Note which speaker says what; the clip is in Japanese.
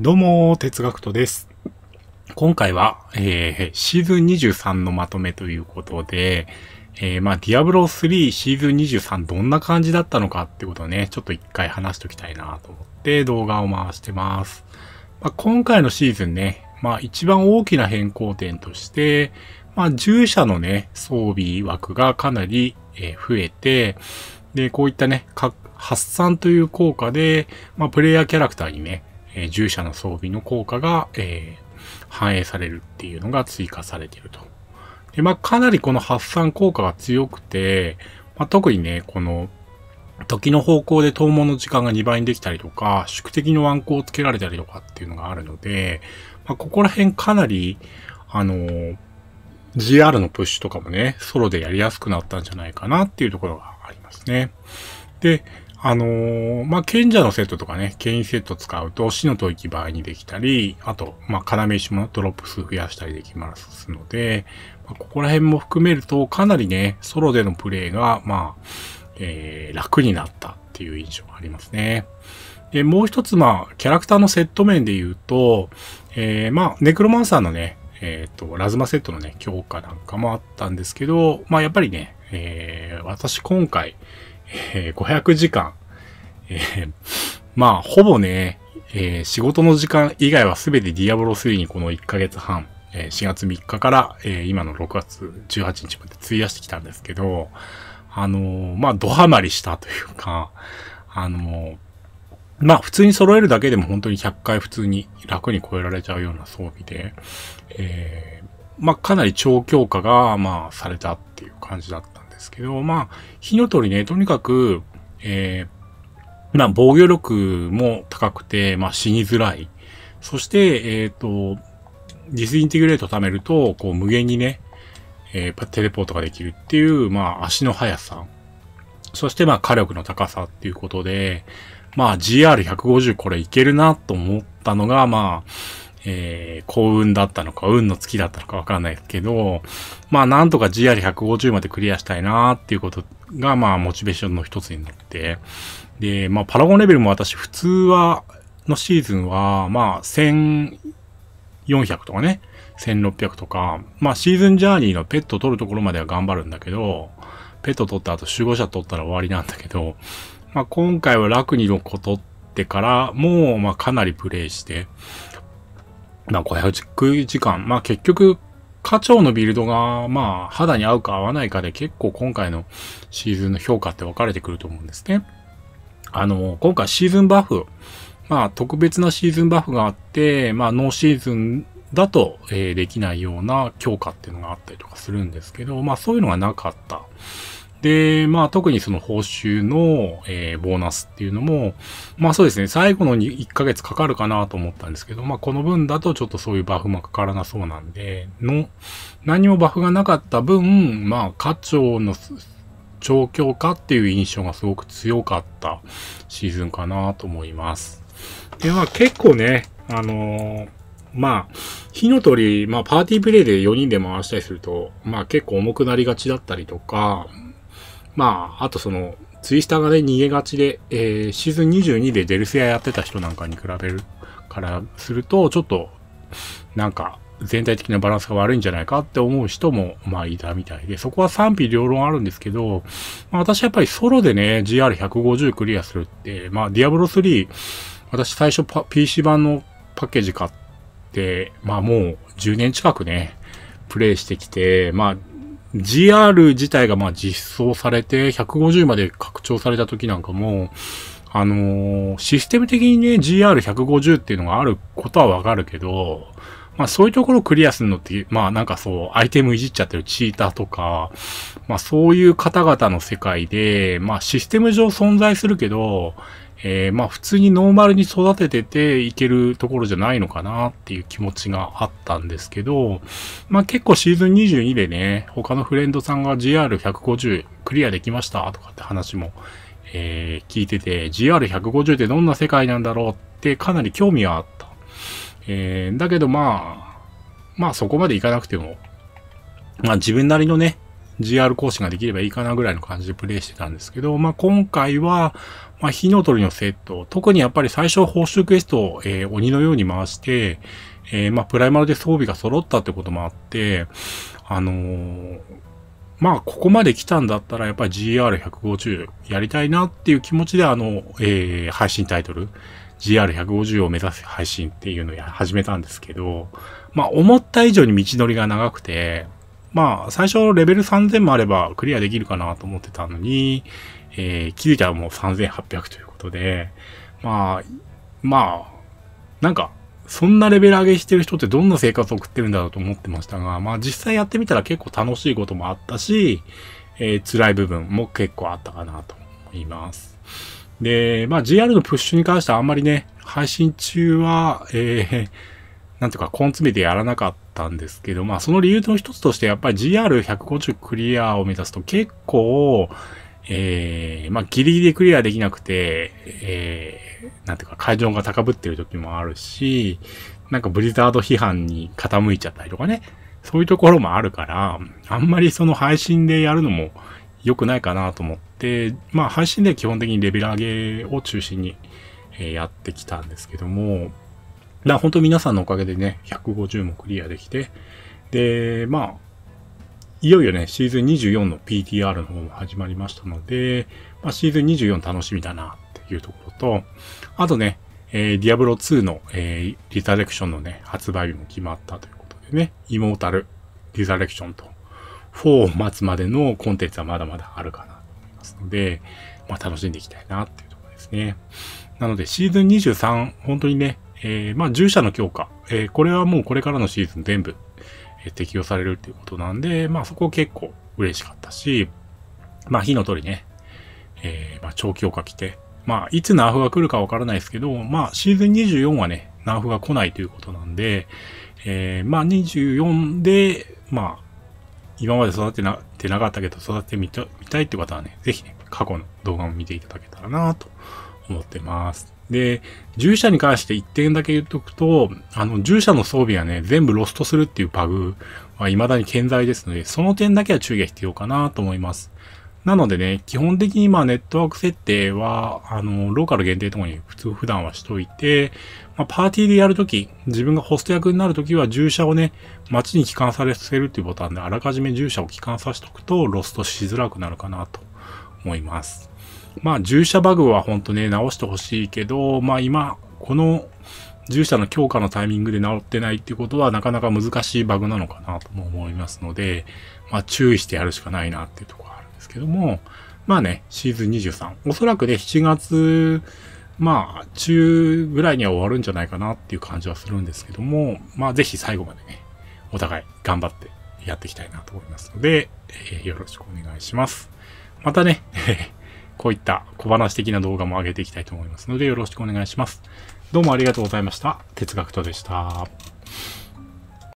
Speaker 1: どうも、哲学とです。今回は、えー、シーズン23のまとめということで、えー、まあ、ディアブロ3シーズン23どんな感じだったのかってことをね、ちょっと一回話しときたいなと思って動画を回してます。まあ、今回のシーズンね、まあ、一番大きな変更点として、まあ、従者のね、装備枠がかなり、えー、増えて、で、こういったね、発散という効果で、まあ、プレイヤーキャラクターにね、えー、従者の装備の効果が、えー、反映されるっていうのが追加されていると。で、まあ、かなりこの発散効果が強くて、まあ、特にね、この、時の方向で逃亡の時間が2倍にできたりとか、宿敵のワンコをつけられたりとかっていうのがあるので、まあ、ここら辺かなり、あのー、GR のプッシュとかもね、ソロでやりやすくなったんじゃないかなっていうところがありますね。で、あのー、まあ、賢者のセットとかね、権威セット使うと、死の吐息倍にできたり、あと、まあ、要石もドロップ数増やしたりできますので、まあ、ここら辺も含めると、かなりね、ソロでのプレイが、まあ、えー、楽になったっていう印象がありますね。で、もう一つ、まあ、キャラクターのセット面で言うと、えー、まあ、ネクロマンサーのね、えっ、ー、と、ラズマセットのね、強化なんかもあったんですけど、まあ、やっぱりね、えー、私今回、えー、500時間。えー、まあ、ほぼね、えー、仕事の時間以外はすべてディアボロ3にこの1ヶ月半、えー、4月3日から、えー、今の6月18日まで費やしてきたんですけど、あのー、まあ、ドハマりしたというか、あのまあ普通に揃えるだけでも本当に100回普通に楽に超えられちゃうような装備で、えー、まあかなり超強化が、まあされたっていう感じだっですけど、まあ、火の鳥ね、とにかく、えー、まあ、防御力も高くて、まあ、死にづらい。そして、えっ、ー、と、ディスインテグレート貯めると、こう、無限にね、えー、テレポートができるっていう、まあ、足の速さ。そして、まあ、火力の高さっていうことで、まあ、GR150 これいけるなと思ったのが、まあ、えー、幸運だったのか、運の月だったのかわかんないけど、まあなんとか GR150 までクリアしたいなーっていうことが、まあモチベーションの一つになって、で、まあパラゴンレベルも私普通は、のシーズンは、まあ1400とかね、1600とか、まあシーズンジャーニーのペット取るところまでは頑張るんだけど、ペット取った後守護者取ったら終わりなんだけど、まあ今回は楽にの子取ってからも、まあかなりプレイして、まあ500時間。まあ結局、課長のビルドが、まあ肌に合うか合わないかで結構今回のシーズンの評価って分かれてくると思うんですね。あの、今回シーズンバフ、まあ特別なシーズンバフがあって、まあノーシーズンだと、えー、できないような強化っていうのがあったりとかするんですけど、まあそういうのがなかった。で、まあ特にその報酬の、えー、ボーナスっていうのも、まあそうですね、最後の1ヶ月かかるかなと思ったんですけど、まあこの分だとちょっとそういうバフもかからなそうなんで、の、何もバフがなかった分、まあ課長の状況かっていう印象がすごく強かったシーズンかなと思います。で、まあ結構ね、あのー、まあ、火の鳥、まあ、パーティープレイで4人で回したりすると、まあ、結構重くなりがちだったりとか、まあ、あとその、ツイスターがね、逃げがちで、えー、シーズン22でデルセアやってた人なんかに比べるからすると、ちょっと、なんか、全体的なバランスが悪いんじゃないかって思う人も、まあ、いたみたいで、そこは賛否両論あるんですけど、まあ、私やっぱりソロでね、GR150 クリアするって、まあ、ディアブロ3、私最初 PC 版のパッケージ買って、まあ、もう10年近くね、プレイしてきて、まあ、GR 自体がまあ実装されて、150まで拡張された時なんかも、あのー、システム的にね、GR150 っていうのがあることはわかるけど、まあそういうところをクリアするのって、まあなんかそう、アイテムいじっちゃってるチーターとか、まあそういう方々の世界で、まあシステム上存在するけど、えー、まあ普通にノーマルに育ててていけるところじゃないのかなっていう気持ちがあったんですけど、まあ結構シーズン22でね、他のフレンドさんが GR150 クリアできましたとかって話も、えー、聞いてて、GR150 ってどんな世界なんだろうってかなり興味はあった。えー、だけどまあ、まあそこまでいかなくても、まあ自分なりのね、GR 講師ができればいいかなぐらいの感じでプレイしてたんですけど、まあ今回は、まあ、火の鳥のセット、特にやっぱり最初報酬クエストを、えー、鬼のように回して、えー、まあ、プライマルで装備が揃ったってこともあって、あのー、まあ、ここまで来たんだったら、やっぱり GR150 やりたいなっていう気持ちで、あの、えー、配信タイトル、GR150 を目指す配信っていうのを始めたんですけど、まあ、思った以上に道のりが長くて、まあ、最初レベル3000もあればクリアできるかなと思ってたのに、えー、気づいたらもう3800ということで、まあ、まあ、なんか、そんなレベル上げしてる人ってどんな生活を送ってるんだろうと思ってましたが、まあ実際やってみたら結構楽しいこともあったし、えー、辛い部分も結構あったかなと思います。で、まあ GR のプッシュに関してはあんまりね、配信中は、えー、なんとか、コン詰めてやらなかったんですけど、まあその理由の一つとしてやっぱり GR150 クリアを目指すと結構、えー、まあ、ギリギリクリアできなくて、えー、なんていうか、会場が高ぶってる時もあるし、なんかブリザード批判に傾いちゃったりとかね、そういうところもあるから、あんまりその配信でやるのも良くないかなと思って、まあ、配信で基本的にレベル上げを中心に、えやってきたんですけども、だから本当皆さんのおかげでね、150もクリアできて、で、まあ、いよいよね、シーズン24の PTR の方も始まりましたので、まあ、シーズン24楽しみだなっていうところと、あとね、えー、ディアブロ2の、えー、リザレクションのね、発売日も決まったということでね、イモータル、リザレクションと、4を待つまでのコンテンツはまだまだあるかなと思いますので、まあ楽しんでいきたいなっていうところですね。なので、シーズン23、本当にね、えー、まあ、従者の強化、えー、これはもうこれからのシーズン全部適用されるっていうことなんで、まあそこ結構嬉しかったし、まあ火の通りね、えー、まあ長期化来て、まあいつナーフが来るかわからないですけど、まあシーズン24はね、ナーフが来ないということなんで、えー、まあ24で、まあ今まで育てな、てなかったけど育てみた、みたいって方はね、ぜひね、過去の動画も見ていただけたらなと思ってます。で、従者に関して1点だけ言っとくと、あの、従者の装備はね、全部ロストするっていうパグは未だに健在ですので、その点だけは注意が必要かなと思います。なのでね、基本的にまあネットワーク設定は、あの、ローカル限定とかに普通普段はしといて、まあ、パーティーでやるとき、自分がホスト役になるときは、従者をね、街に帰還させるっていうボタンで、あらかじめ従者を帰還させておくと、ロストしづらくなるかなと思います。まあ、従者バグは本当ね、直してほしいけど、まあ今、この従者の強化のタイミングで直ってないっていうことは、なかなか難しいバグなのかなとも思いますので、まあ注意してやるしかないなっていうところがあるんですけども、まあね、シーズン23。おそらくね、7月、まあ、中ぐらいには終わるんじゃないかなっていう感じはするんですけども、まあぜひ最後までね、お互い頑張ってやっていきたいなと思いますので、えー、よろしくお願いします。またね、こういった小話的な動画も上げていきたいと思いますのでよろしくお願いします。どうもありがとうございました。哲学とでした。